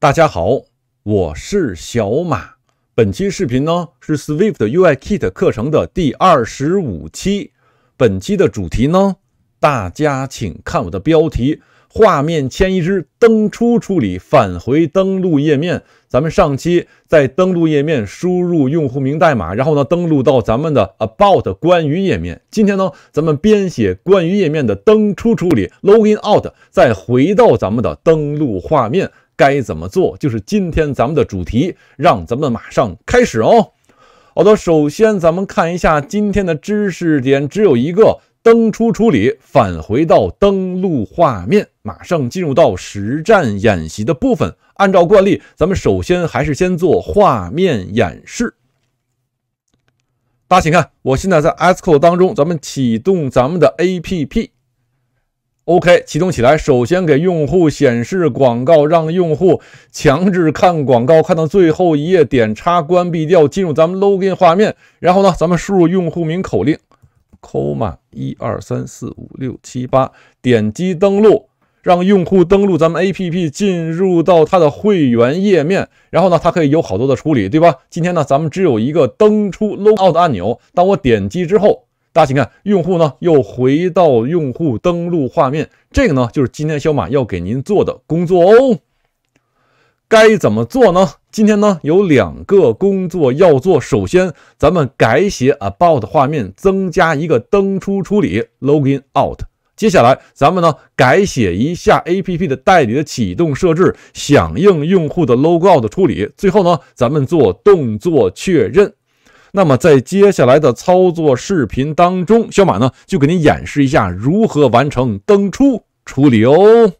大家好，我是小马。本期视频呢是 Swift UI Kit 课程的第二十五期。本期的主题呢，大家请看我的标题：画面迁移之登出处理，返回登录页面。咱们上期在登录页面输入用户名、代码，然后呢登录到咱们的 About 关于页面。今天呢，咱们编写关于页面的登出处理 l o g i n Out），再回到咱们的登录画面。该怎么做？就是今天咱们的主题，让咱们马上开始哦。好的，首先咱们看一下今天的知识点，只有一个登出处理，返回到登录画面，马上进入到实战演习的部分。按照惯例，咱们首先还是先做画面演示。大家请看，我现在在 Sco 当中，咱们启动咱们的 APP。OK，启动起来。首先给用户显示广告，让用户强制看广告，看到最后一页点叉关闭掉，进入咱们 login 画面。然后呢，咱们输入用户名口令，code 12345678，点击登录，让用户登录咱们 APP，进入到他的会员页面。然后呢，它可以有好多的处理，对吧？今天呢，咱们只有一个登出 logout 的按钮。当我点击之后。大家请看，用户呢又回到用户登录画面，这个呢就是今天小马要给您做的工作哦。该怎么做呢？今天呢有两个工作要做，首先咱们改写 About 画面，增加一个登出处理 （Login Out）。接下来咱们呢改写一下 APP 的代理的启动设置，响应用户的 Logout 处理。最后呢，咱们做动作确认。那么，在接下来的操作视频当中，小马呢就给您演示一下如何完成灯出处理哦。